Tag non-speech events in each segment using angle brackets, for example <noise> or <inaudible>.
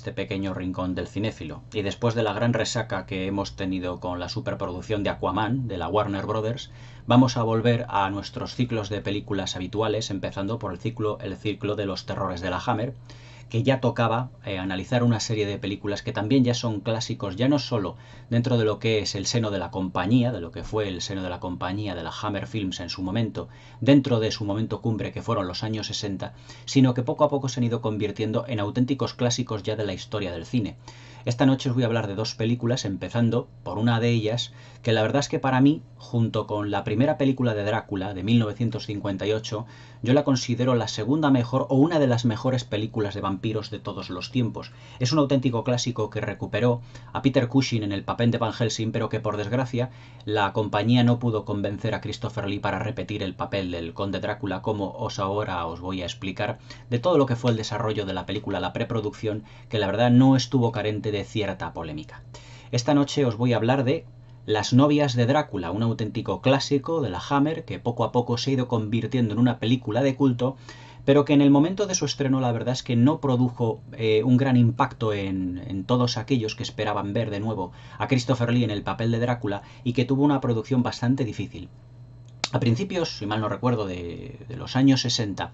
este pequeño rincón del cinéfilo. Y después de la gran resaca que hemos tenido con la superproducción de Aquaman de la Warner Brothers, vamos a volver a nuestros ciclos de películas habituales, empezando por el ciclo, el ciclo de los terrores de la Hammer, que ya tocaba eh, analizar una serie de películas que también ya son clásicos, ya no solo dentro de lo que es el seno de la compañía, de lo que fue el seno de la compañía de la Hammer Films en su momento, dentro de su momento cumbre que fueron los años 60, sino que poco a poco se han ido convirtiendo en auténticos clásicos ya de la historia del cine. Esta noche os voy a hablar de dos películas, empezando por una de ellas, que la verdad es que para mí, junto con la primera película de Drácula de 1958, yo la considero la segunda mejor o una de las mejores películas de vampiros de todos los tiempos. Es un auténtico clásico que recuperó a Peter Cushing en el papel de Van Helsing, pero que por desgracia la compañía no pudo convencer a Christopher Lee para repetir el papel del Conde Drácula, como os ahora os voy a explicar, de todo lo que fue el desarrollo de la película, la preproducción, que la verdad no estuvo carente de cierta polémica. Esta noche os voy a hablar de las novias de Drácula, un auténtico clásico de la Hammer que poco a poco se ha ido convirtiendo en una película de culto, pero que en el momento de su estreno la verdad es que no produjo eh, un gran impacto en, todos aquellos que esperaban ver de nuevo a Christopher Lee en el papel de Drácula y que tuvo una producción bastante difícil. A principios, si mal no recuerdo, de, de los años 60,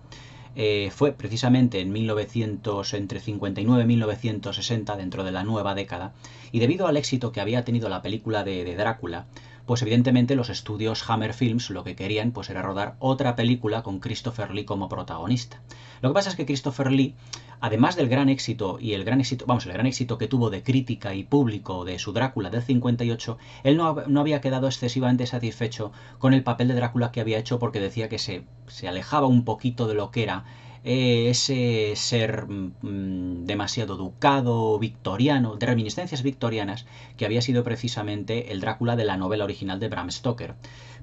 eh, fue precisamente en entre 59 y 1960, dentro de la nueva década, y debido al éxito que había tenido la película de Drácula, pues evidentemente los estudios Hammer Films lo que querían pues era rodar otra película con Christopher Lee como protagonista. Lo que pasa es que Christopher Lee, además del gran éxito y el gran éxito, vamos, el gran éxito que tuvo de crítica y público de su Drácula del 58, él no, no había quedado excesivamente satisfecho con el papel de Drácula que había hecho porque decía que se, se alejaba un poquito de lo que era eh, ese ser mm, demasiado ducado, victoriano, de reminiscencias victorianas, que había sido precisamente el Drácula de la novela original de Bram Stoker,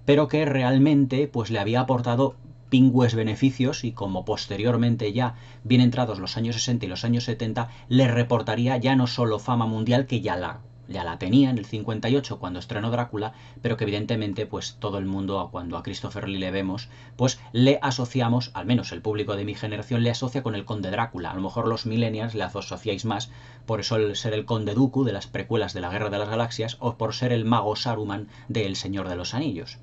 pero que realmente pues, le había aportado pingües beneficios y como posteriormente ya, bien entrados los años 60 y los años 70, le reportaría ya no solo fama mundial que ya la ya la tenía en el 58 cuando estrenó Drácula, pero que evidentemente pues todo el mundo cuando a Christopher Lee le vemos, pues le asociamos, al menos el público de mi generación le asocia con el Conde Drácula. A lo mejor los millennials le asociáis más por eso ser el Conde Dooku de las precuelas de la Guerra de las Galaxias o por ser el mago Saruman de El Señor de los Anillos.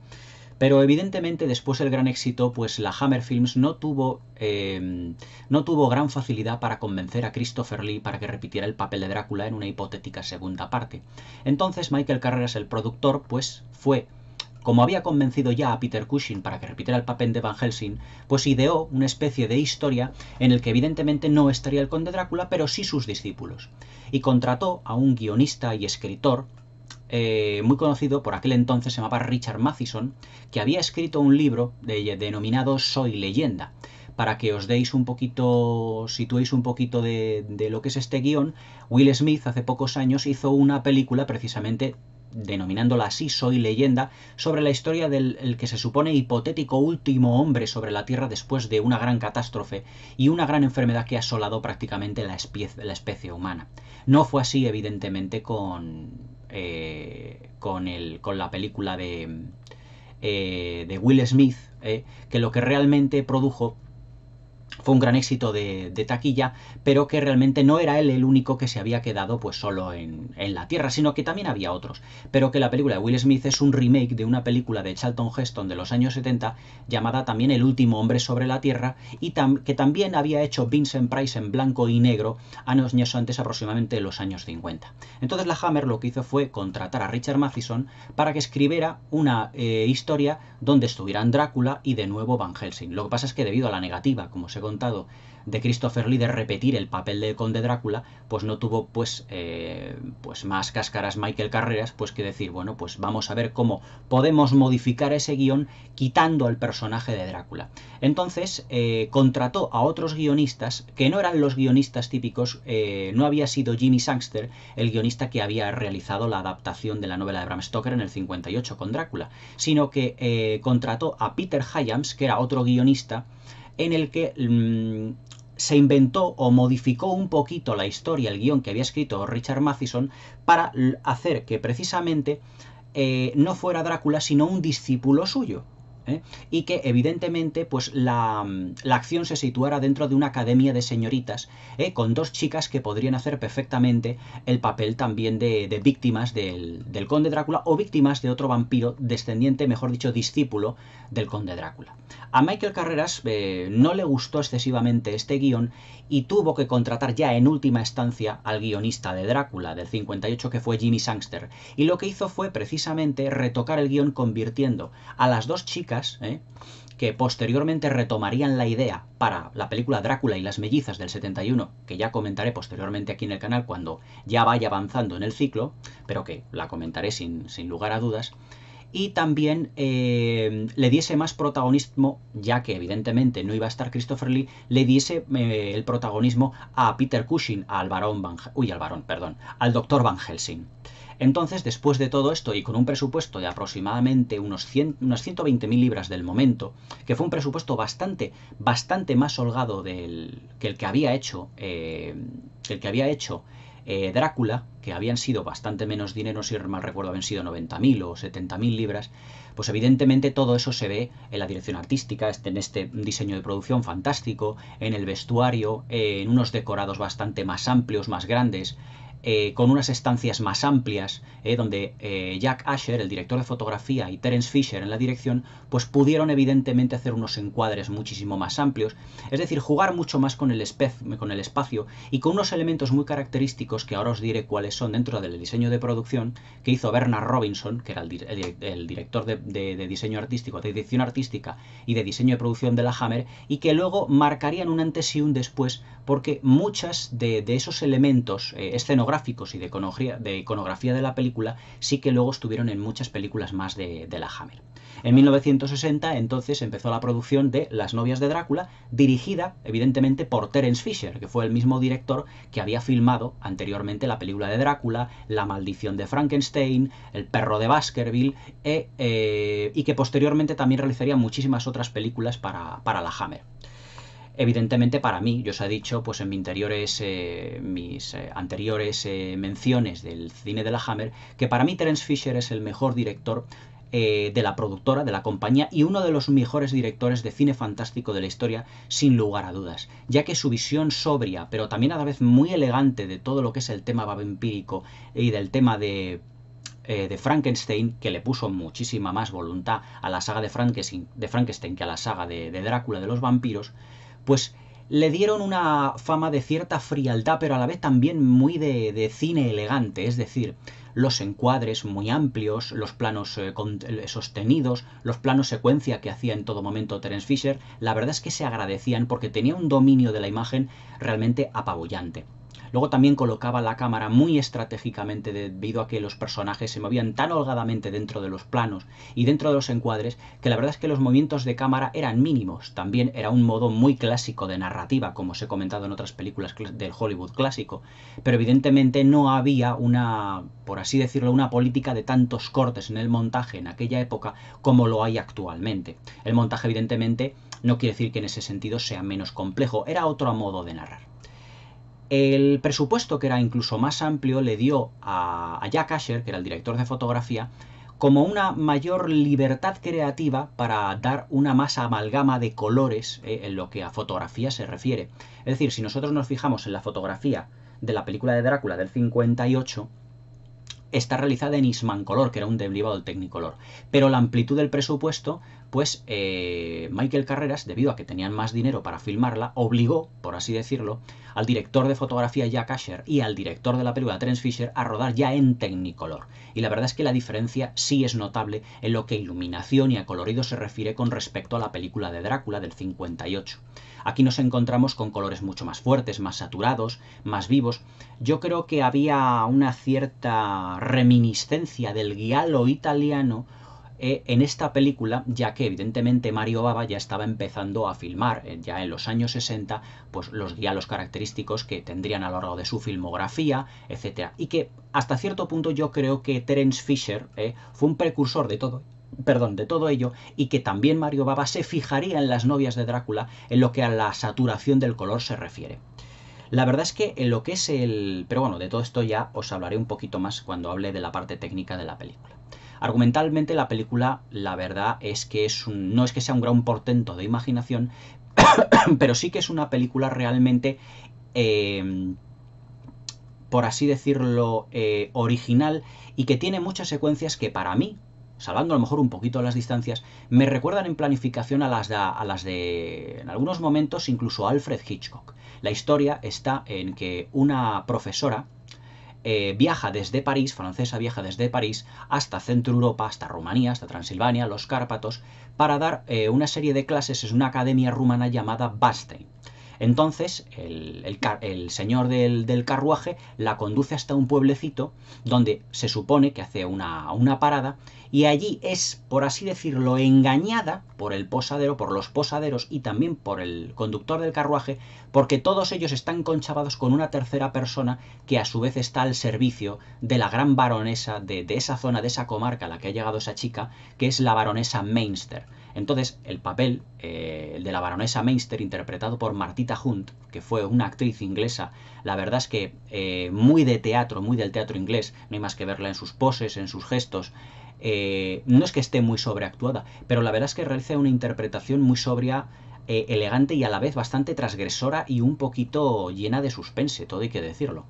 Pero evidentemente después del gran éxito, pues la Hammer Films no tuvo, em, no tuvo gran facilidad para convencer a Christopher Lee para que repitiera el papel de Drácula en una hipotética segunda parte. Entonces Michael Carreras, el productor, pues fue como había convencido ya a Peter Cushing para que repitiera el papel de Van Helsing, pues ideó una especie de historia en el que evidentemente no estaría el conde Drácula, pero sí sus discípulos. Y contrató a un guionista y escritor eh, muy conocido por aquel entonces, se llamaba Richard Matheson, que había escrito un libro denominado Soy leyenda. Para que os deis un poquito, situéis un poquito de, lo que es este guión, Will Smith hace pocos años hizo una película precisamente denominándola así, Soy leyenda, sobre la historia del que se supone hipotético último hombre sobre la Tierra después de una gran catástrofe y una gran enfermedad que ha asolado prácticamente la especie humana. No fue así, evidentemente, con, eh, con, con la película de, eh, de Will Smith, eh, que lo que realmente produjo fue un gran éxito de, taquilla, pero que realmente no era él el único que se había quedado pues solo en, la Tierra, sino que también había otros. Pero que la película de Will Smith es un remake de una película de Charlton Heston de los años 70 llamada también El último hombre sobre la Tierra y que también había hecho Vincent Price en blanco y negro años antes aproximadamente de los años 50. Entonces la Hammer lo que hizo fue contratar a Richard Matheson para que escribiera una eh, historia donde estuvieran Drácula y de nuevo Van Helsing. Lo que pasa es que debido a la negativa, como se contado, de Christopher Lee de repetir el papel del conde Drácula, pues no tuvo pues, eh, pues más cáscaras Michael Carreras, pues que decir, bueno, pues vamos a ver cómo podemos modificar ese guión quitando al personaje de Drácula. Entonces eh, contrató a otros guionistas que no eran los guionistas típicos, eh, no había sido Jimmy Sangster el guionista que había realizado la adaptación de la novela de Bram Stoker en el 58 con Drácula, sino que contrató a Peter Hyams, que era otro guionista, en el que mm, se inventó o modificó un poquito la historia, el guión que había escrito Richard Matheson, para hacer que precisamente eh, no fuera Drácula, sino un discípulo suyo, ¿eh? y que evidentemente pues mm, la, acción se situara dentro de una academia de señoritas ¿eh? con dos chicas que podrían hacer perfectamente el papel también de, víctimas del, del, conde Drácula o víctimas de otro vampiro descendiente, mejor dicho, discípulo del conde Drácula. A Michael Carreras eh, no le gustó excesivamente este guión y tuvo que contratar ya en última instancia al guionista de Drácula del 58 que fue Jimmy Sangster y lo que hizo fue precisamente retocar el guión convirtiendo a las dos chicas ¿eh? que posteriormente retomarían la idea para la película Drácula y las mellizas del 71, que ya comentaré posteriormente aquí en el canal cuando ya vaya avanzando en el ciclo, pero que la comentaré sin, sin lugar a dudas, y también eh, le diese más protagonismo, ya que evidentemente no iba a estar Christopher Lee, le diese eh, el protagonismo a Peter Cushing, al varón Van, uy, al perdón, al doctor Van Helsing. Entonces, después de todo esto y con un presupuesto de aproximadamente unos 100, unas 120.000 libras del momento, que fue un presupuesto bastante, bastante más holgado del, que el que había hecho, eh, que el que había hecho eh, Drácula, que habían sido bastante menos dinero, si mal recuerdo, habían sido 90.000 o 70.000 libras, pues evidentemente todo eso se ve en la dirección artística, este, en este diseño de producción fantástico, en el vestuario, eh, en unos decorados bastante más amplios, más grandes, eh, con unas estancias más amplias, eh, donde eh, Jack Asher, el director de fotografía, y Terence Fisher en la dirección, pues pudieron evidentemente hacer unos encuadres muchísimo más amplios, es decir, jugar mucho más con el, con el espacio y con unos elementos muy característicos que ahora os diré cuáles son dentro del diseño de producción que hizo Bernard Robinson, que era el, director de, diseño artístico, de edición artística y de diseño de producción de la Hammer, y que luego marcarían un antes y un después, porque muchas de, de esos elementos escenográficos y de iconografía, de la película sí que luego estuvieron en muchas películas más de, la Hammer. En 1960 entonces empezó la producción de Las novias de Drácula, dirigida evidentemente por Terence Fisher, que fue el mismo director que había filmado anteriormente la película de Drácula, La maldición de Frankenstein, El perro de Baskerville, e, eh, y que posteriormente también realizaría muchísimas otras películas para, para la Hammer. Evidentemente para mí, yo os he dicho, pues en eh, mis eh, anteriores, mis, eh, anteriores menciones del cine de la Hammer, que para mí Terence Fisher es el mejor director de la productora, de la compañía, y uno de los mejores directores de cine fantástico de la historia, sin lugar a dudas, ya que su visión sobria, pero también a la vez muy elegante de todo lo que es el tema vampírico y del tema de de Frankenstein, que le puso muchísima más voluntad a la saga de Frankenstein, que a la saga de, de Drácula de los vampiros, pues le dieron una fama de cierta frialdad, pero a la vez también muy de, de cine elegante, es decir, los encuadres muy amplios, los planos eh, eh, sostenidos, los planos secuencia que hacía en todo momento Terence Fisher, la verdad es que se agradecían porque tenía un dominio de la imagen realmente apabullante. Luego también colocaba la cámara muy estratégicamente debido a que los personajes se movían tan holgadamente dentro de los planos y dentro de los encuadres que la verdad es que los movimientos de cámara eran mínimos. También era un modo muy clásico de narrativa, como os he comentado en otras películas del Hollywood clásico. Pero evidentemente no había una, por así decirlo, una política de tantos cortes en el montaje en aquella época como lo hay actualmente. El montaje evidentemente no quiere decir que en ese sentido sea menos complejo, era otro modo de narrar. El presupuesto, que era incluso más amplio, le dio a, Jack Asher, que era el director de fotografía, como una mayor libertad creativa para dar una más amalgama de colores eh, en lo que a fotografía se refiere. Es decir, si nosotros nos fijamos en la fotografía de la película de Drácula del 58, está realizada en Color, que era un derivado del Technicolor, pero la amplitud del presupuesto pues eh, Michael Carreras, debido a que tenían más dinero para filmarla, obligó, por así decirlo, al director de fotografía Jack Asher y al director de la película Trent Fisher a rodar ya en Technicolor. Y la verdad es que la diferencia sí es notable en lo que iluminación y a colorido se refiere con respecto a la película de Drácula del 58. Aquí nos encontramos con colores mucho más fuertes, más saturados, más vivos. Yo creo que había una cierta reminiscencia del guialo italiano eh, en esta película, ya que evidentemente Mario Baba ya estaba empezando a filmar, eh, ya en los años 60, pues los diálogos característicos que tendrían a lo largo de su filmografía, etcétera, y que hasta cierto punto yo creo que Terence Fisher eh, fue un precursor de todo perdón, de todo ello, y que también Mario Baba se fijaría en las novias de Drácula en lo que a la saturación del color se refiere. La verdad es que en lo que es el... Pero bueno, de todo esto ya os hablaré un poquito más cuando hable de la parte técnica de la película. Argumentalmente la película, la verdad es que es no es que sea un gran portento de imaginación, <coughs> pero sí que es una película realmente, em, por así decirlo, eh, original y que tiene muchas secuencias que para mí, salvando a lo mejor un poquito las distancias, me recuerdan en planificación a las de, a las de en algunos momentos incluso Alfred Hitchcock. La historia está en que una profesora, eh, viaja desde París, francesa viaja desde París hasta Centro Europa, hasta Rumanía, hasta Transilvania, los Cárpatos, para dar eh, una serie de clases en una academia rumana llamada Bastein. Entonces, el, señor del, carruaje la conduce hasta un pueblecito donde se supone que hace una, una parada y allí es, por así decirlo, engañada por el posadero, por los posaderos y también por el conductor del carruaje, porque todos ellos están conchavados con una tercera persona que a su vez está al servicio de la gran baronesa de, de esa zona, de esa comarca a la que ha llegado esa chica, que es la baronesa Mainster. Entonces, el papel, eh, de la baronesa Mainster, interpretado por Martita Hunt, que fue una actriz inglesa, la verdad es que eh, muy de teatro, muy del teatro inglés, no hay más que verla en sus poses, en sus gestos, eh, no es que esté muy sobreactuada, pero la verdad es que realiza una interpretación muy sobria, eh, elegante y a la vez bastante transgresora y un poquito llena de suspense, todo hay que decirlo.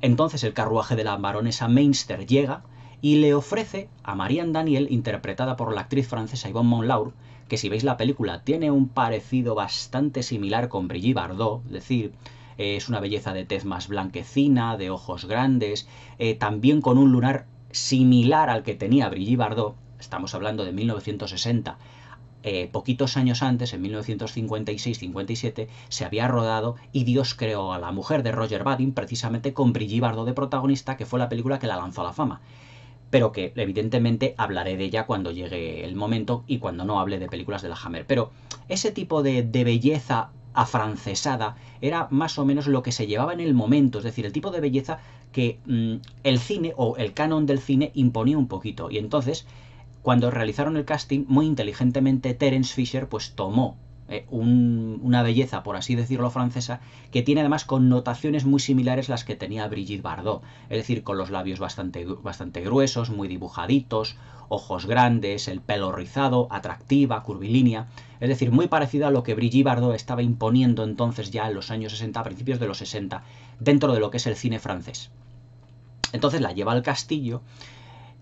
Entonces el carruaje de la baronesa Mainster llega y le ofrece a Marianne Daniel, interpretada por la actriz francesa Yvonne Montlaur, que si veis la película tiene un parecido bastante similar con Brigitte Bardot, es decir, es una belleza de tez más blanquecina, de ojos grandes, eh, también con un lunar similar al que tenía Brigitte Bardot, estamos hablando de 1960, eh, poquitos años antes, en 1956-57, se había rodado Y Dios creó a la mujer de Roger Badin precisamente con Brigitte Bardot de protagonista, que fue la película que la lanzó a la fama. Pero que, evidentemente, hablaré de ella cuando llegue el momento y cuando no hable de películas de la Hammer. Pero ese tipo de, de belleza afrancesada, era más o menos lo que se llevaba en el momento, es decir, el tipo de belleza que mm, el cine o el canon del cine imponía un poquito. Y entonces, cuando realizaron el casting, muy inteligentemente Terence Fisher pues tomó eh, una belleza, por así decirlo, francesa, que tiene además connotaciones muy similares las que tenía Brigitte Bardot, es decir, con los labios bastante, bastante gruesos, muy dibujaditos, ojos grandes, el pelo rizado, atractiva, curvilínea, es decir, muy parecida a lo que Brigitte Bardot estaba imponiendo entonces ya en los años 60, a principios de los 60, dentro de lo que es el cine francés. Entonces la lleva al castillo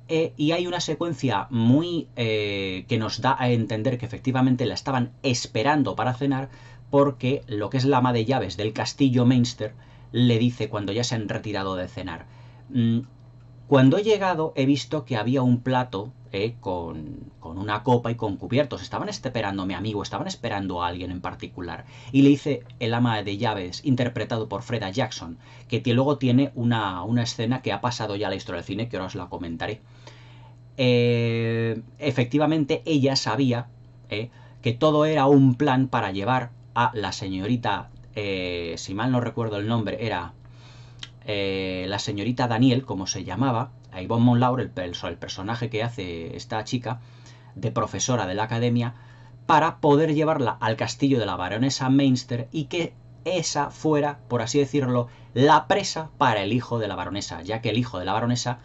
eh, y hay una secuencia muy eh, que nos da a entender que efectivamente la estaban esperando para cenar porque lo que es la ama de llaves del castillo Mainster le dice cuando ya se han retirado de cenar. Mm, cuando he llegado he visto que había un plato eh, con, una copa y con cubiertos. Estaban esperando a mi amigo, estaban esperando a alguien en particular. Y le dice el ama de llaves, interpretado por Freda Jackson, que luego tiene una, una escena que ha pasado ya a la historia del cine, que ahora os la comentaré eh, efectivamente ella sabía eh, que todo era un plan para llevar a la señorita, eh, si mal no recuerdo el nombre, era la señorita Daniel, como se llamaba, a Yvonne Montlaur, el, el personaje que hace esta chica, de profesora de la academia, para poder llevarla al castillo de la baronesa Mainster y que esa fuera, por así decirlo, la presa para el hijo de la baronesa, ya que el hijo de la baronesa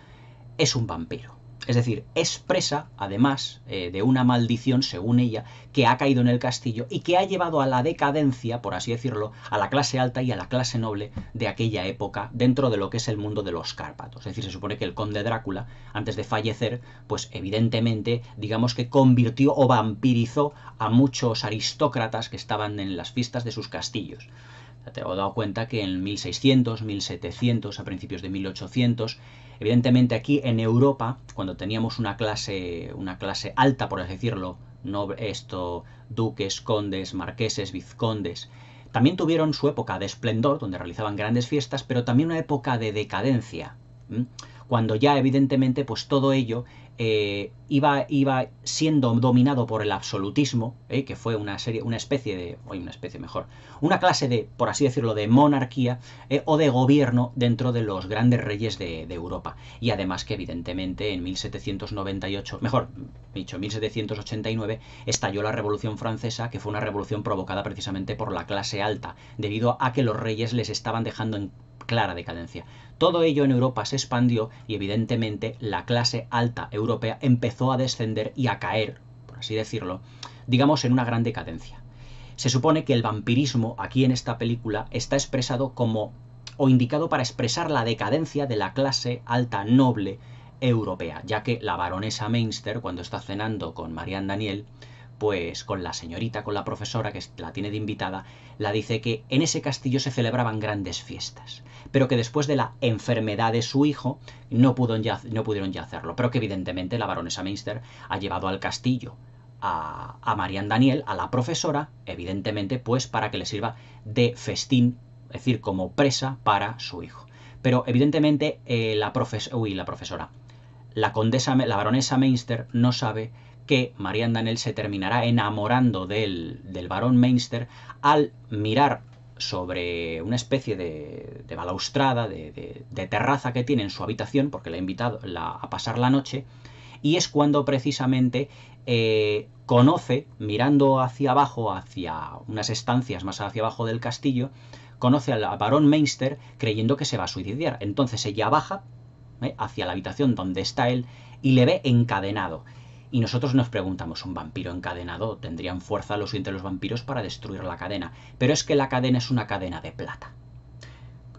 es un vampiro. Es decir, es presa, además, eh, de una maldición, según ella, que ha caído en el castillo y que ha llevado a la decadencia, por así decirlo, a la clase alta y a la clase noble de aquella época dentro de lo que es el mundo de los Cárpatos. Es decir, se supone que el conde Drácula, antes de fallecer, pues evidentemente, digamos que convirtió o vampirizó a muchos aristócratas que estaban en las fiestas de sus castillos te he dado cuenta que en 1600, 1700, a principios de 1800, Evidentemente aquí en Europa, cuando teníamos una clase, una clase alta, por así decirlo, no esto, duques, condes, marqueses, vizcondes, también tuvieron su época de esplendor, donde realizaban grandes fiestas, pero también una época de decadencia, cuando ya evidentemente pues todo ello eh, iba, iba, siendo dominado por el absolutismo, eh, que fue una serie, una especie de, hoy una especie mejor, una clase de, por así decirlo, de monarquía eh, o de gobierno dentro de los grandes reyes de, Europa. Y además que evidentemente en 1798, mejor dicho, 1789 estalló la Revolución Francesa, que fue una revolución provocada precisamente por la clase alta, debido a que los reyes les estaban dejando en clara decadencia. Todo ello en Europa se expandió y evidentemente la clase alta europea empezó a descender y a caer, por así decirlo, digamos en una gran decadencia. Se supone que el vampirismo aquí en esta película está expresado como o indicado para expresar la decadencia de la clase alta noble europea, ya que la baronesa Meinster, cuando está cenando con Marianne Daniel, pues con la señorita, con la profesora que la tiene de invitada, la dice que en ese castillo se celebraban grandes fiestas, pero que después de la enfermedad de su hijo no, ya, no pudieron ya hacerlo, pero que evidentemente la baronesa Meinster ha llevado al castillo a, a Marian Daniel, a la profesora, evidentemente, pues para que le sirva de festín, es decir, como presa para su hijo. Pero evidentemente eh, la, profes uy, la profesora, la condesa, la baronesa Meister no sabe que Marian Danel se terminará enamorando del, del barón Mainster al mirar sobre una especie de, de balaustrada, de, terraza que tiene en su habitación, porque le ha invitado a pasar la noche, y es cuando precisamente eh, conoce, mirando hacia abajo, hacia unas estancias más hacia abajo del castillo, conoce al barón Mainster creyendo que se va a suicidar. Entonces ella baja eh, hacia la habitación donde está él y le ve encadenado. Y nosotros nos preguntamos, ¿un vampiro encadenado tendrían fuerza los entre los vampiros para destruir la cadena? Pero es que la cadena es una cadena de plata.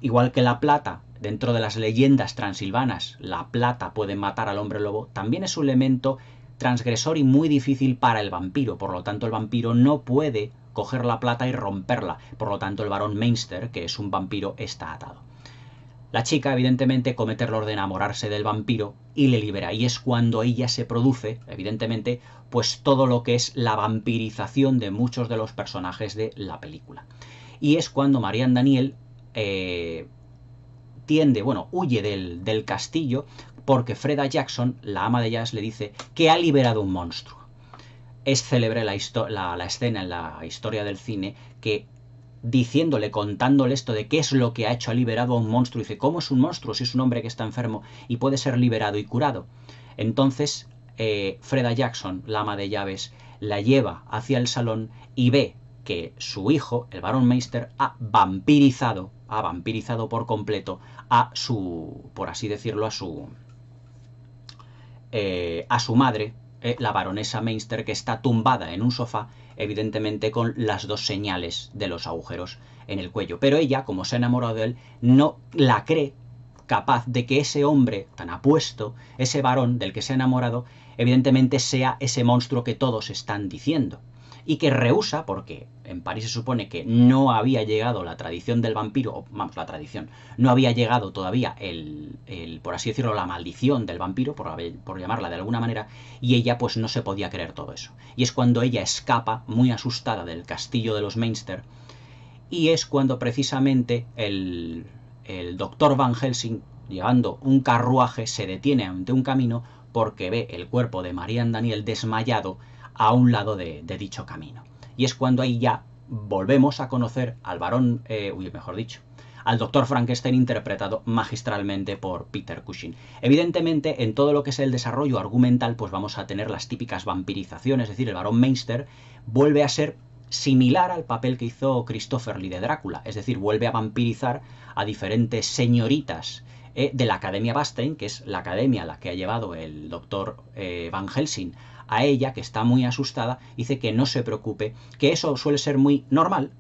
Igual que la plata, dentro de las leyendas transilvanas, la plata puede matar al hombre lobo, también es un elemento transgresor y muy difícil para el vampiro. Por lo tanto, el vampiro no puede coger la plata y romperla. Por lo tanto, el varón Mainster, que es un vampiro, está atado. La chica, evidentemente, comete el error de enamorarse del vampiro y le libera. Y es cuando ella se produce, evidentemente, pues todo lo que es la vampirización de muchos de los personajes de la película. Y es cuando Marianne Daniel eh, tiende, bueno, huye del, del castillo porque Freda Jackson, la ama de jazz, le dice que ha liberado un monstruo. Es célebre la, la escena en la historia del cine que diciéndole, contándole esto de qué es lo que ha hecho, ha liberado a un monstruo. Y dice, ¿cómo es un monstruo si es un hombre que está enfermo y puede ser liberado y curado? Entonces, eh, Freda Jackson, la ama de llaves, la lleva hacia el salón y ve que su hijo, el barón Meister, ha vampirizado, ha vampirizado por completo a su, por así decirlo, a su, eh, a su madre, eh, la baronesa Meister, que está tumbada en un sofá evidentemente con las dos señales de los agujeros en el cuello. Pero ella, como se ha enamorado de él, no la cree capaz de que ese hombre tan apuesto, ese varón del que se ha enamorado, evidentemente sea ese monstruo que todos están diciendo y que rehúsa, porque en París se supone que no había llegado la tradición del vampiro, vamos, la tradición, no había llegado todavía el, el por así decirlo, la maldición del vampiro, por, llamarla de alguna manera, y ella pues no se podía creer todo eso. Y es cuando ella escapa, muy asustada, del castillo de los Mainster, y es cuando precisamente el, el doctor Van Helsing, llevando un carruaje, se detiene ante un camino porque ve el cuerpo de Marian Daniel desmayado a un lado de, dicho camino. Y es cuando ahí ya volvemos a conocer al varón, eh, uy, mejor dicho, al doctor Frankenstein interpretado magistralmente por Peter Cushing. Evidentemente, en todo lo que es el desarrollo argumental, pues vamos a tener las típicas vampirizaciones, es decir, el varón Meinster vuelve a ser similar al papel que hizo Christopher Lee de Drácula, es decir, vuelve a vampirizar a diferentes señoritas eh, de la Academia Bastein, que es la academia a la que ha llevado el doctor eh, Van Helsing a ella, que está muy asustada, dice que no se preocupe, que eso suele ser muy normal,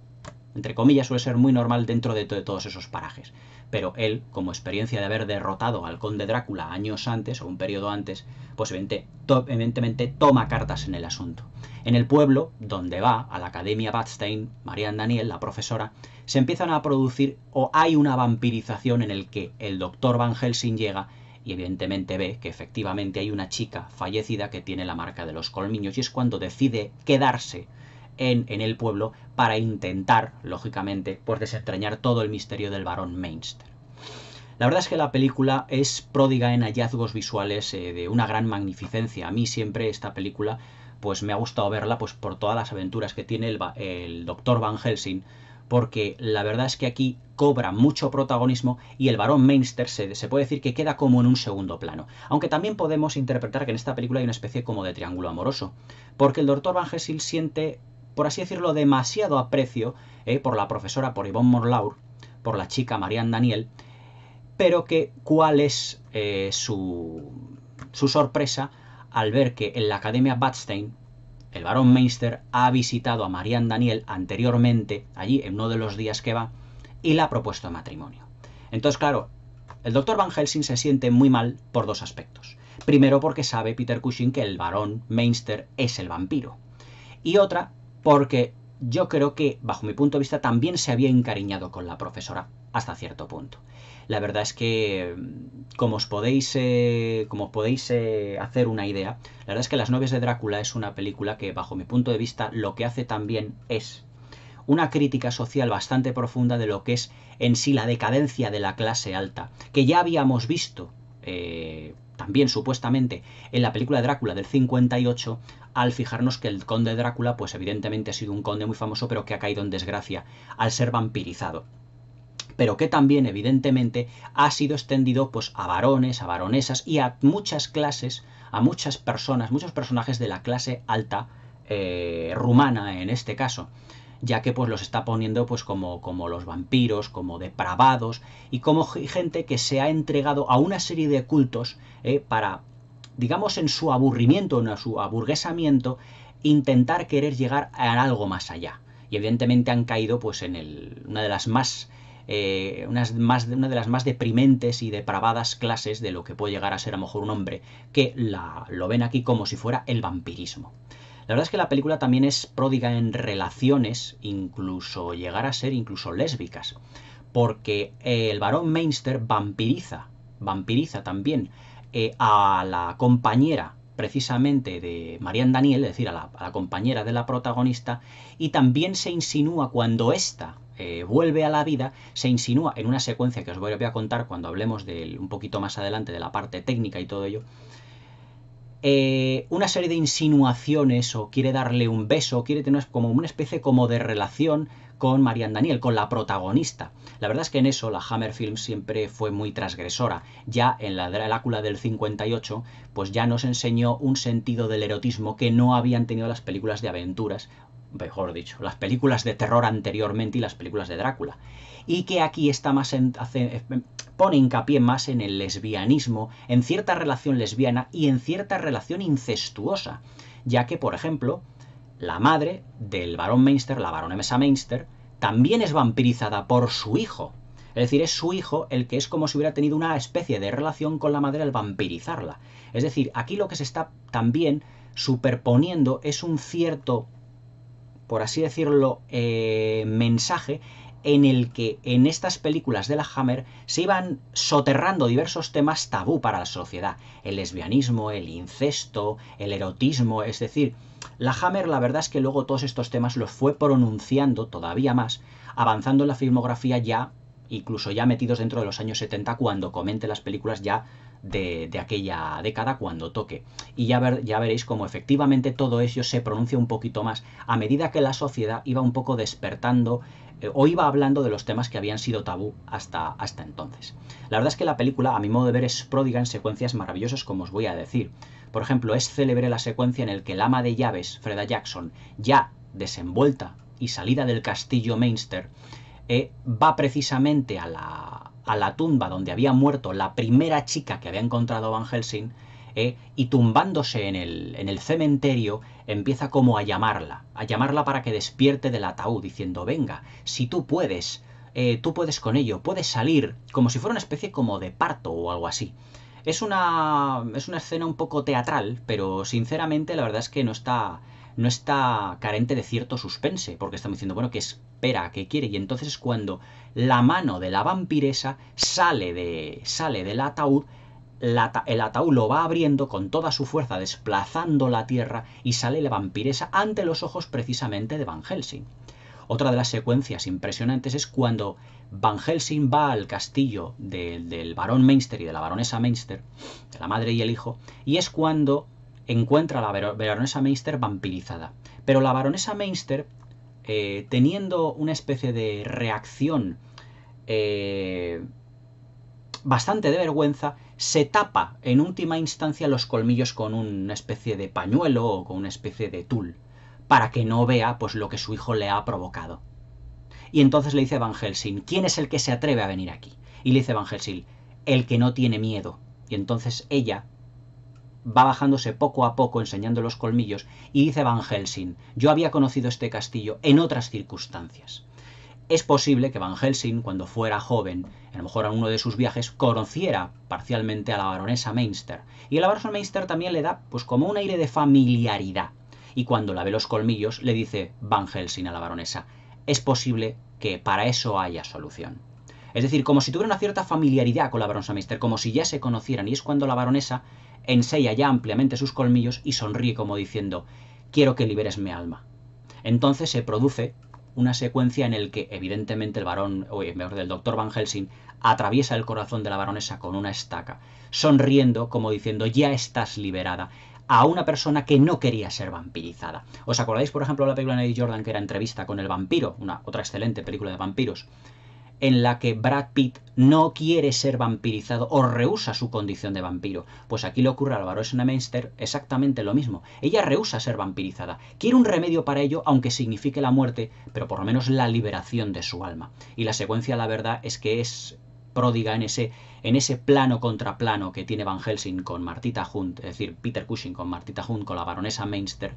entre comillas, suele ser muy normal dentro de, todos esos parajes. Pero él, como experiencia de haber derrotado al conde Drácula años antes o un periodo antes, pues evidentemente toma cartas en el asunto. En el pueblo, donde va, a la Academia Badstein, Marian Daniel, la profesora, se empiezan a producir o hay una vampirización en el que el doctor Van Helsing llega y evidentemente ve que efectivamente hay una chica fallecida que tiene la marca de los colmillos y es cuando decide quedarse en, el pueblo para intentar, lógicamente, pues desentrañar todo el misterio del barón Mainster. La verdad es que la película es pródiga en hallazgos visuales eh, de una gran magnificencia. A mí siempre esta película pues me ha gustado verla pues por todas las aventuras que tiene el, el doctor Van Helsing porque la verdad es que aquí cobra mucho protagonismo y el varón Mainster se, se, puede decir que queda como en un segundo plano. Aunque también podemos interpretar que en esta película hay una especie como de triángulo amoroso, porque el doctor Van Gessel siente, por así decirlo, demasiado aprecio eh, por la profesora, por Yvonne Morlaur, por la chica Marianne Daniel, pero que cuál es eh, su, su sorpresa al ver que en la Academia Badstein, el barón Meister ha visitado a Marianne Daniel anteriormente, allí en uno de los días que va, y le ha propuesto matrimonio. Entonces, claro, el doctor Van Helsing se siente muy mal por dos aspectos. Primero, porque sabe Peter Cushing que el barón Meister es el vampiro. Y otra, porque yo creo que, bajo mi punto de vista, también se había encariñado con la profesora hasta cierto punto la verdad es que, mm, como os podéis, eh, como podéis eh, hacer una idea, la verdad es que Las novias de Drácula es una película que, bajo mi punto de vista, lo que hace también es una crítica social bastante profunda de lo que es en sí la decadencia de la clase alta, que ya habíamos visto eh, también supuestamente en la película de Drácula del 58, al fijarnos que el conde de Drácula, pues evidentemente ha sido un conde muy famoso, pero que ha caído en desgracia al ser vampirizado pero que también evidentemente ha sido extendido pues a varones, a varonesas y a muchas clases, a muchas personas, muchos personajes de la clase alta eh, rumana en este caso ya que pues los está poniendo pues como, como los vampiros, como depravados y como gente que se ha entregado a una serie de cultos eh, para, digamos, en su aburrimiento, en su aburguesamiento, intentar querer llegar a algo más allá. Y evidentemente han caído pues en el, una de las más eh, unas más, una de las más deprimentes y depravadas clases de lo que puede llegar a ser a lo mejor un hombre, que la, lo ven aquí como si fuera el vampirismo. La verdad es que la película también es pródiga en relaciones, incluso llegar a ser incluso lésbicas, porque eh, el varón Mainster vampiriza, vampiriza también eh, a la compañera precisamente de Marian Daniel, es decir, a la, compañera de la protagonista, y también se insinúa cuando ésta eh, vuelve a la vida, se insinúa en una secuencia que os voy a contar cuando hablemos del, un poquito más adelante de la parte técnica y todo ello, eh, una serie de insinuaciones o quiere darle un beso, quiere tener como una especie como de relación con Marian Daniel, con la protagonista. La verdad es que en eso la Hammer Film siempre fue muy transgresora. Ya en la Drácula del 58, pues ya nos enseñó un sentido del erotismo que no habían tenido las películas de aventuras, mejor dicho, las películas de terror anteriormente y las películas de Drácula. Y que aquí está más en, eh, pone hincapié más en el lesbianismo, en cierta relación lesbiana y en cierta relación incestuosa, ya que, por ejemplo, la madre del barón Mainster, la baronesa Mainster, también es vampirizada por su hijo. Es decir, es su hijo el que es como si hubiera tenido una especie de relación con la madre al vampirizarla. Es decir, aquí lo que se está también superponiendo es un cierto, por así decirlo, eh, mensaje en el que en estas películas de la Hammer se iban soterrando diversos temas tabú para la sociedad. El lesbianismo, el incesto, el erotismo, es decir, la Hammer, la verdad es que luego todos estos temas los fue pronunciando todavía más, avanzando en la filmografía ya, incluso ya metidos dentro de los años 70, cuando comente las películas ya de, aquella década cuando toque. Y ya, ya veréis cómo efectivamente todo eso se pronuncia un poquito más a medida que la sociedad iba un poco despertando eh, o iba hablando de los temas que habían sido tabú hasta, hasta entonces. La verdad es que la película, a mi modo de ver, es pródiga en secuencias maravillosas, como os voy a decir. Por ejemplo, es célebre la secuencia en la que el ama de llaves, Freda Jackson, ya desenvuelta y salida del castillo Mainster, eh, va precisamente a la, tumba donde había muerto la primera chica que había encontrado Van Helsing eh, y tumbándose en el, cementerio empieza como a llamarla, a llamarla para que despierte del ataúd diciendo, venga, si tú puedes, eh, tú puedes con ello, puedes salir, como si fuera una especie como de parto o algo así. Es una, una escena un poco teatral, pero sinceramente la verdad es que no está, no está carente de cierto suspense, porque estamos diciendo, bueno, que espera, que quiere, y entonces cuando la mano de la vampiresa sale, de, sale del ataúd, el ataúd lo va abriendo con toda su fuerza, desplazando la tierra, y sale la vampiresa ante los ojos precisamente de Van Helsing. Otra de las secuencias impresionantes es cuando Van Helsing va al castillo del barón Meister y de la baronesa Mainster, de la madre y el hijo, y es cuando encuentra a la baronesa Meister vampirizada. Pero la baronesa Mainster, eh, teniendo una especie de reacción eh, bastante de vergüenza, se tapa en última instancia los colmillos con una especie de pañuelo o con una especie de tul, para que no vea pues, lo que su hijo le ha provocado. Y entonces le dice Van Helsing, ¿quién es el que se atreve a venir aquí? Y le dice Van Helsing, el que no tiene miedo. Y entonces ella va bajándose poco a poco enseñando los colmillos y dice Van Helsing, yo había conocido este castillo en otras circunstancias. Es posible que Van Helsing, cuando fuera joven, a lo mejor en uno de sus viajes, conociera parcialmente a la baronesa Mainster. Y a la baronesa Mainster también le da pues como un aire de familiaridad. Y cuando la ve los colmillos, le dice Van Helsing a la baronesa, es posible que para eso haya solución. Es decir, como si tuviera una cierta familiaridad con la baronesa Meister, como si ya se conocieran, y es cuando la baronesa enseña ya ampliamente sus colmillos y sonríe como diciendo, quiero que liberes mi alma. Entonces se produce una secuencia en la que evidentemente el varón, o eh, mejor del doctor Van Helsing, atraviesa el corazón de la baronesa con una estaca, sonriendo como diciendo, ya estás liberada, a una persona que no quería ser vampirizada. ¿Os acordáis, por ejemplo, la película de Jordan que era entrevista con el vampiro? Una otra excelente película de vampiros en la que Brad Pitt no quiere ser vampirizado o rehúsa su condición de vampiro. Pues aquí le ocurre a la baronesa exactamente lo mismo. Ella rehúsa ser vampirizada. Quiere un remedio para ello, aunque signifique la muerte, pero por lo menos la liberación de su alma. Y la secuencia, la verdad, es que es pródiga en ese, en ese plano contra plano que tiene Van Helsing con Martita Hunt, es decir, Peter Cushing con Martita Hunt, con la baronesa Mainster,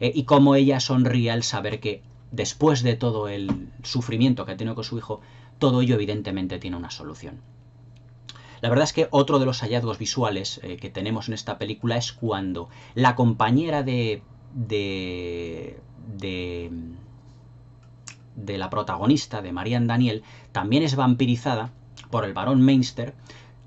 eh, y cómo ella sonría al saber que después de todo el sufrimiento que ha tenido con su hijo, todo ello evidentemente tiene una solución. La verdad es que otro de los hallazgos visuales eh, que tenemos en esta película es cuando la compañera de, de, de de la protagonista, de Marianne Daniel, también es vampirizada por el barón Meinster,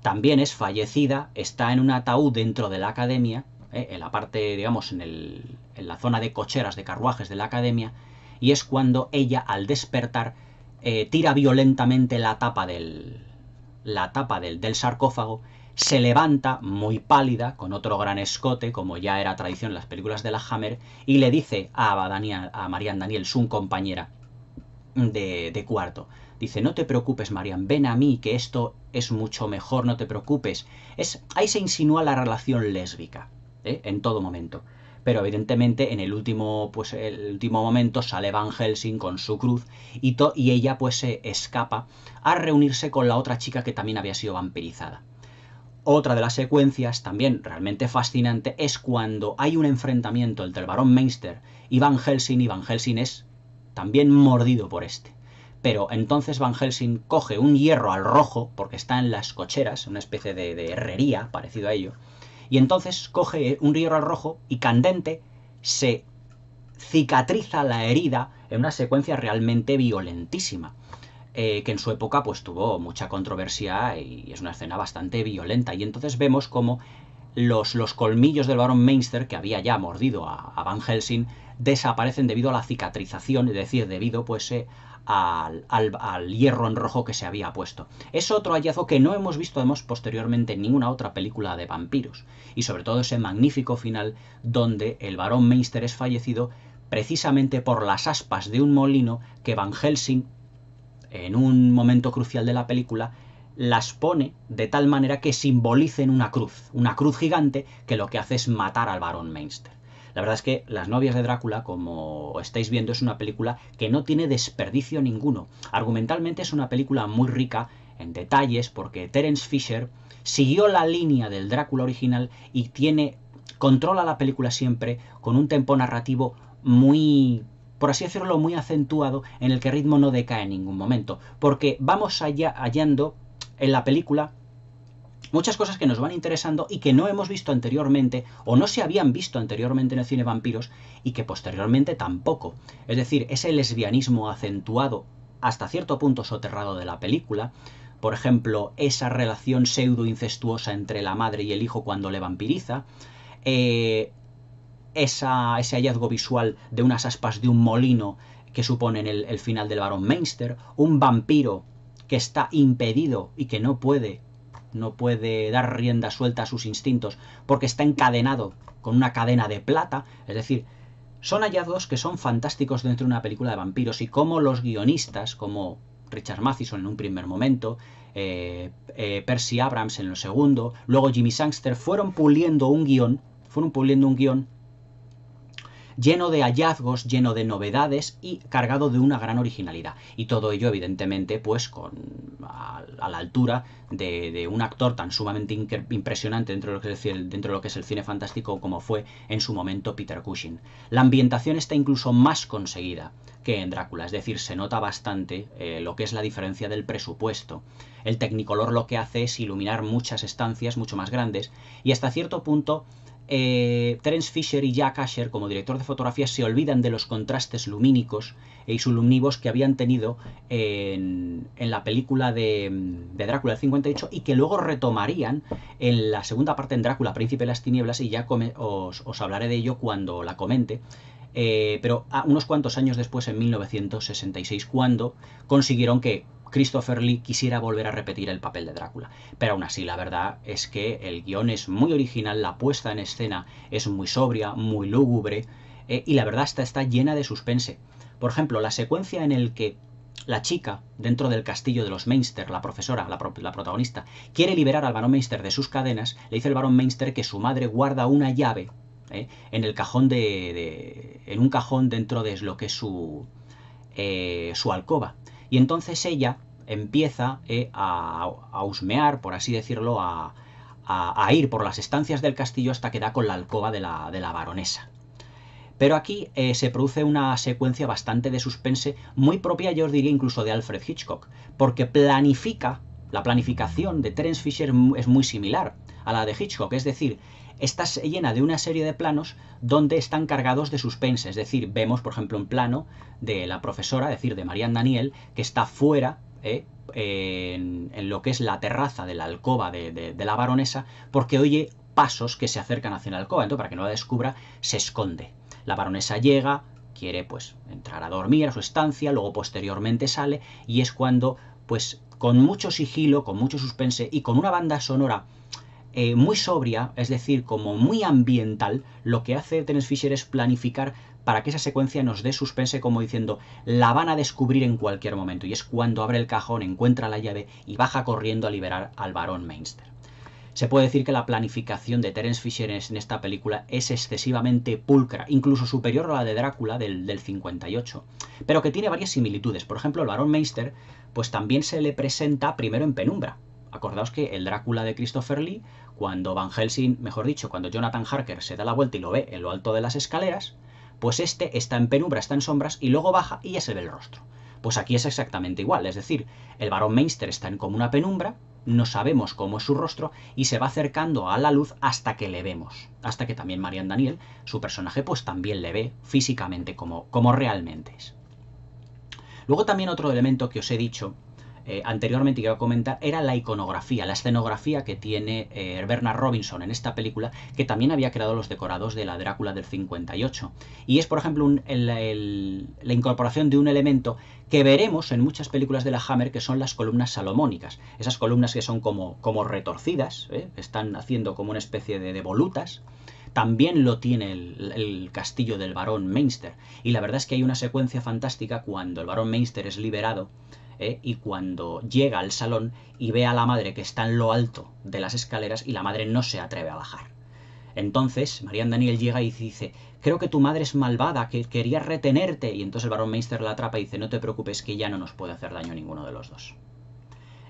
también es fallecida, está en un ataúd dentro de la academia, eh, en la parte, digamos, en, el, en, la zona de cocheras, de carruajes de la academia, y es cuando ella, al despertar, eh, tira violentamente la tapa del. la tapa del, sarcófago, se levanta, muy pálida, con otro gran escote, como ya era tradición en las películas de la Hammer, y le dice a, Daniel, a Daniels, su compañera, de, cuarto. Dice, no te preocupes, Marian, ven a mí, que esto es mucho mejor, no te preocupes. Es, ahí se insinúa la relación lésbica, ¿eh? en todo momento. Pero evidentemente en el último, pues, el último momento sale Van Helsing con su cruz y, y ella pues se escapa a reunirse con la otra chica que también había sido vampirizada. Otra de las secuencias, también realmente fascinante, es cuando hay un enfrentamiento entre el barón Meister y Van Helsing, y Van Helsing es también mordido por este. Pero entonces Van Helsing coge un hierro al rojo, porque está en las cocheras, una especie de, herrería parecido a ello, y entonces coge un hierro al rojo y candente se cicatriza la herida en una secuencia realmente violentísima. Eh, que en su época pues tuvo mucha controversia y es una escena bastante violenta y entonces vemos como los, colmillos del barón Meister, que había ya mordido a, Van Helsing, desaparecen debido a la cicatrización, es decir, debido pues, eh, al, al, hierro en rojo que se había puesto. Es otro hallazgo que no hemos visto posteriormente en ninguna otra película de vampiros, y sobre todo ese magnífico final donde el barón Meister es fallecido precisamente por las aspas de un molino que Van Helsing, en un momento crucial de la película, las pone de tal manera que simbolicen una cruz, una cruz gigante que lo que hace es matar al barón Mainster. La verdad es que Las novias de Drácula, como estáis viendo, es una película que no tiene desperdicio ninguno. Argumentalmente es una película muy rica en detalles porque Terence Fisher siguió la línea del Drácula original y tiene controla la película siempre con un tempo narrativo muy por así decirlo, muy acentuado, en el que el ritmo no decae en ningún momento, porque vamos allá hallando en la película muchas cosas que nos van interesando y que no hemos visto anteriormente o no se habían visto anteriormente en el cine vampiros y que posteriormente tampoco. Es decir, ese lesbianismo acentuado hasta cierto punto soterrado de la película, por ejemplo, esa relación pseudo incestuosa entre la madre y el hijo cuando le vampiriza, eh, ese hallazgo visual de unas aspas de un molino que suponen el, final del barón Meister, un vampiro que está impedido y que no puede, no puede dar rienda suelta a sus instintos, porque está encadenado con una cadena de plata, es decir, son hallazgos que son fantásticos dentro de una película de vampiros y como los guionistas, como Richard Matheson en un primer momento, eh, eh, Percy Abrams en el segundo, luego Jimmy Sangster, fueron puliendo un guión, fueron puliendo un guión lleno de hallazgos, lleno de novedades y cargado de una gran originalidad. Y todo ello, evidentemente, pues con, a, la altura de, un actor tan sumamente impresionante dentro de, lo que es el, cine fantástico como fue en su momento Peter Cushing. La ambientación está incluso más conseguida que en Drácula, es decir, se nota bastante eh, lo que es la diferencia del presupuesto. El tecnicolor lo que hace es iluminar muchas estancias mucho más grandes y hasta cierto punto eh, Terence Fisher y Jack Asher, como director de fotografía, se olvidan de los contrastes lumínicos e isolumnivos que habían tenido en, la película de, Drácula del 58 y que luego retomarían en la segunda parte en Drácula, Príncipe de las Tinieblas, y ya os, hablaré de ello cuando la comente. Eh, pero unos cuantos años después, en 1966, cuando consiguieron que Christopher Lee quisiera volver a repetir el papel de Drácula. Pero aún así, la verdad es que el guión es muy original, la puesta en escena es muy sobria, muy lúgubre, eh, y la verdad está, está llena de suspense. Por ejemplo, la secuencia en la que la chica, dentro del castillo de los Mainster, la profesora, la, protagonista, quiere liberar al barón Mainster de sus cadenas, le dice el barón Mainster que su madre guarda una llave eh, en el cajón de, en un cajón dentro de lo que es su, eh, su alcoba. Y entonces ella empieza eh, a, husmear, por así decirlo, a, ir por las estancias del castillo hasta que da con la alcoba de la, de la baronesa. Pero aquí eh, se produce una secuencia bastante de suspense, muy propia, yo diría, incluso de Alfred Hitchcock, porque planifica, la planificación de Terence Fisher es muy similar a la de Hitchcock, es decir, Está llena de una serie de planos donde están cargados de suspense, es decir, vemos, por ejemplo, un plano de la profesora, es decir, de Marianne Daniel, que está fuera ¿eh? en, lo que es la terraza de la alcoba de, la baronesa, porque oye pasos que se acercan hacia la alcoba, entonces para que no la descubra, se esconde. La baronesa llega, quiere pues entrar a dormir a su estancia, luego posteriormente sale y es cuando pues con mucho sigilo, con mucho suspense y con una banda sonora eh, muy sobria, es decir, como muy ambiental, lo que hace Terence Fisher es planificar para que esa secuencia nos dé suspense como diciendo la van a descubrir en cualquier momento y es cuando abre el cajón, encuentra la llave y baja corriendo a liberar al barón Mainster. Se puede decir que la planificación de Terence Fisher en esta película es excesivamente pulcra, incluso superior a la de Drácula del, 58, pero que tiene varias similitudes. Por ejemplo, el barón Meister pues también se le presenta primero en penumbra, acordaos que el Drácula de Christopher Lee, cuando Van Helsing, mejor dicho, cuando Jonathan Harker se da la vuelta y lo ve en lo alto de las escaleras, pues este está en penumbra, está en sombras y luego baja y ya se ve el rostro. Pues aquí es exactamente igual, es decir, el barón Meister está en como una penumbra, no sabemos cómo es su rostro y se va acercando a la luz hasta que le vemos, hasta que también Marian Daniel, su personaje, pues también le ve físicamente como, como realmente es. Luego también otro elemento que os he dicho eh, anteriormente que iba a comentar era la iconografía, la escenografía que tiene eh, Bernard Robinson en esta película, que también había creado los decorados de la Drácula del 58. Y es, por ejemplo, la incorporación de un elemento que veremos en muchas películas de la Hammer, que son las columnas salomónicas. Esas columnas que son como, como retorcidas, ¿eh? están haciendo como una especie de, volutas. También lo tiene el, el, castillo del barón Meinster. Y la verdad es que hay una secuencia fantástica cuando el barón Meinster es liberado ¿eh? y cuando llega al salón y ve a la madre que está en lo alto de las escaleras y la madre no se atreve a bajar. Entonces, Marian Daniel llega y dice, creo que tu madre es malvada, que quería retenerte. Y entonces el barón Meister la atrapa y dice, no te preocupes que ya no nos puede hacer daño ninguno de los dos.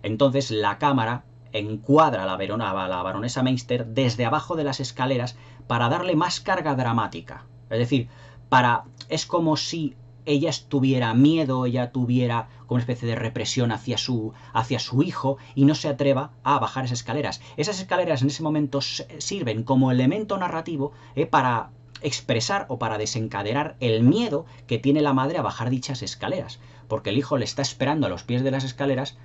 Entonces la cámara encuadra a la, verona, a la baronesa Meister desde abajo de las escaleras para darle más carga dramática. Es decir, para, es como si ella tuviera miedo, ella tuviera como una especie de represión hacia su, hacia su hijo y no se atreva a bajar esas escaleras. Esas escaleras en ese momento sirven como elemento narrativo eh, para expresar o para desencadenar el miedo que tiene la madre a bajar dichas escaleras, porque el hijo le está esperando a los pies de las escaleras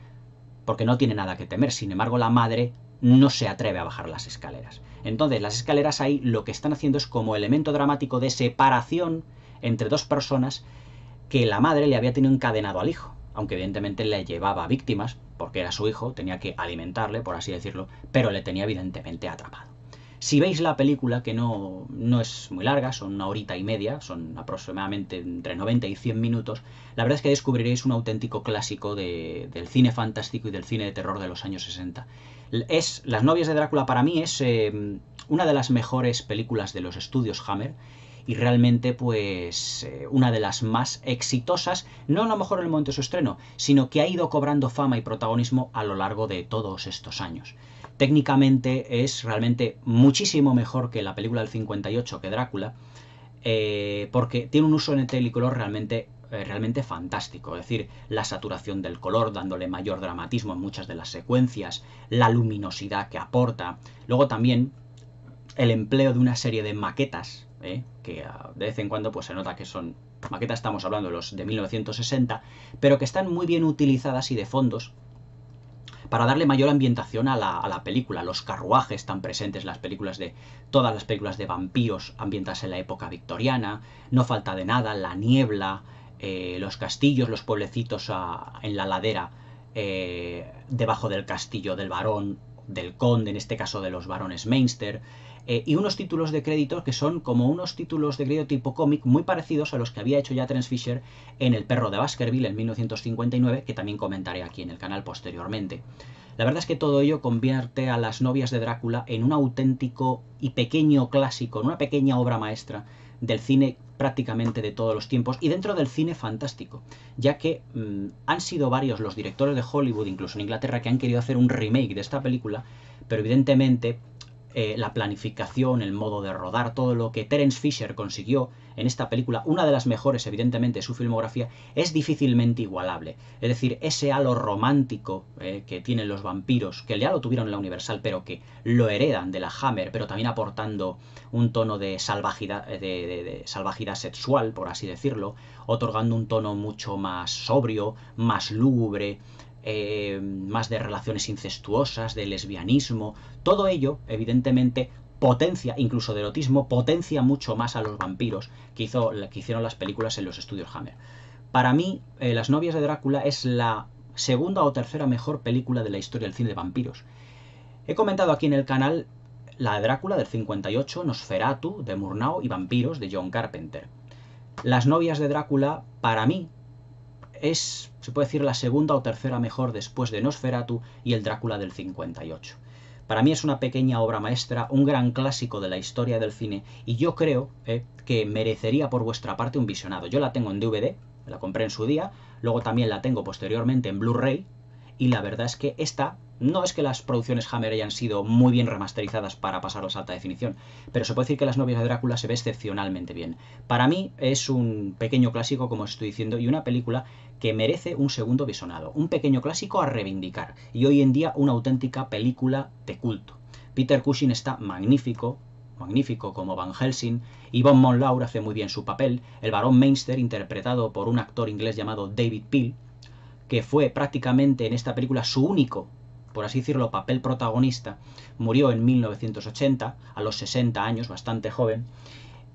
porque no tiene nada que temer, sin embargo la madre no se atreve a bajar las escaleras. Entonces las escaleras ahí lo que están haciendo es como elemento dramático de separación entre dos personas que la madre le había tenido encadenado al hijo, aunque evidentemente le llevaba víctimas, porque era su hijo, tenía que alimentarle, por así decirlo, pero le tenía evidentemente atrapado. Si veis la película, que no, no es muy larga, son una horita y media, son aproximadamente entre 90 y 100 minutos, la verdad es que descubriréis un auténtico clásico del cine fantástico y del cine de terror de los años 60. Es, Las novias de Drácula para mí es eh, una de las mejores películas de los estudios Hammer y realmente pues eh, una de las más exitosas, no a lo mejor en el momento de su estreno, sino que ha ido cobrando fama y protagonismo a lo largo de todos estos años. Técnicamente es realmente muchísimo mejor que la película del 58, que Drácula, eh, porque tiene un uso en el telicolor realmente eh, realmente fantástico. Es decir, la saturación del color, dándole mayor dramatismo en muchas de las secuencias, la luminosidad que aporta. Luego también el empleo de una serie de maquetas ¿eh? que ah, de vez en cuando pues, se nota que son maquetas, estamos hablando de los de 1960, pero que están muy bien utilizadas y de fondos para darle mayor ambientación a la, a la película, los carruajes están presentes las películas de todas las películas de vampiros ambientadas en la época victoriana, no falta de nada, la niebla, eh, los castillos, los pueblecitos ah, en la ladera, eh, debajo del castillo del varón, del conde, en este caso de los varones Mainster, eh, y unos títulos de crédito que son como unos títulos de crédito tipo cómic muy parecidos a los que había hecho ya Transfisher Fisher en El perro de Baskerville en 1959, que también comentaré aquí en el canal posteriormente. La verdad es que todo ello convierte a las novias de Drácula en un auténtico y pequeño clásico, en una pequeña obra maestra del cine prácticamente de todos los tiempos y dentro del cine fantástico, ya que mm, han sido varios los directores de Hollywood, incluso en Inglaterra, que han querido hacer un remake de esta película, pero evidentemente eh, la planificación, el modo de rodar, todo lo que Terence Fisher consiguió en esta película, una de las mejores, evidentemente, de su filmografía, es difícilmente igualable. Es decir, ese halo romántico eh, que tienen los vampiros, que ya lo tuvieron en la Universal, pero que lo heredan de la Hammer, pero también aportando un tono de salvajidad, eh, de, de salvajidad sexual, por así decirlo, otorgando un tono mucho más sobrio, más lúgubre, eh, más de relaciones incestuosas, de lesbianismo, todo ello, evidentemente, potencia, incluso de erotismo, potencia mucho más a los vampiros que, hizo, que hicieron las películas en los estudios Hammer. Para mí, eh, Las novias de Drácula es la segunda o tercera mejor película de la historia del cine de vampiros. He comentado aquí en el canal la de Drácula del 58, Nosferatu de Murnau y Vampiros de John Carpenter. Las novias de Drácula, para mí, es, se puede decir, la segunda o tercera mejor después de Nosferatu y el Drácula del 58. Para mí es una pequeña obra maestra, un gran clásico de la historia del cine, y yo creo eh, que merecería por vuestra parte un visionado. Yo la tengo en DVD, la compré en su día, luego también la tengo posteriormente en Blu-ray, y la verdad es que esta no es que las producciones Hammer hayan sido muy bien remasterizadas para pasarlas a alta definición, pero se puede decir que Las novias de Drácula se ve excepcionalmente bien. Para mí es un pequeño clásico, como os estoy diciendo, y una película que merece un segundo visionado, un pequeño clásico a reivindicar, y hoy en día una auténtica película de culto. Peter Cushing está magnífico, magnífico como Van Helsing, Yvonne Monlaur hace muy bien su papel, el barón Mainster, interpretado por un actor inglés llamado David Peel, que fue prácticamente en esta película su único por así decirlo, papel protagonista, murió en 1980, a los 60 años, bastante joven,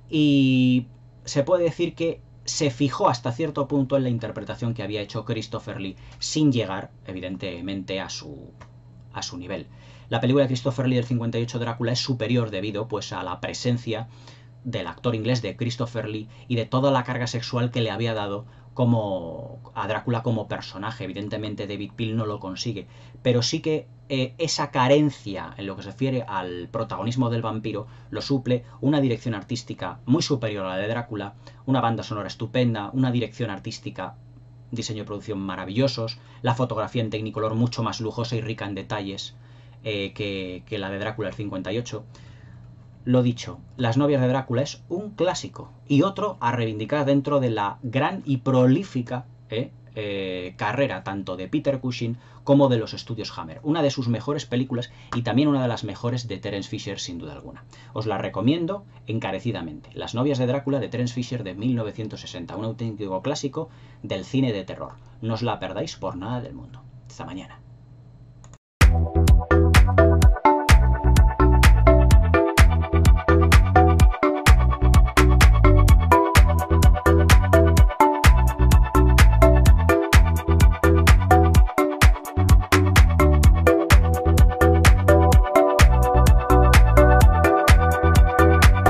y se puede decir que se fijó hasta cierto punto en la interpretación que había hecho Christopher Lee, sin llegar, evidentemente, a su, a su nivel. La película de Christopher Lee del 58 Drácula es superior debido pues, a la presencia del actor inglés de Christopher Lee y de toda la carga sexual que le había dado como a Drácula como personaje. Evidentemente David Peel no lo consigue, pero sí que eh, esa carencia en lo que se refiere al protagonismo del vampiro lo suple una dirección artística muy superior a la de Drácula, una banda sonora estupenda, una dirección artística diseño y producción maravillosos, la fotografía en tecnicolor mucho más lujosa y rica en detalles eh, que, que la de Drácula el 58 lo dicho, Las novias de Drácula es un clásico y otro a reivindicar dentro de la gran y prolífica eh, eh, carrera tanto de Peter Cushing como de los estudios Hammer. Una de sus mejores películas y también una de las mejores de Terence Fisher sin duda alguna. Os la recomiendo encarecidamente. Las novias de Drácula de Terence Fisher de 1960, un auténtico clásico del cine de terror. No os la perdáis por nada del mundo. Hasta mañana.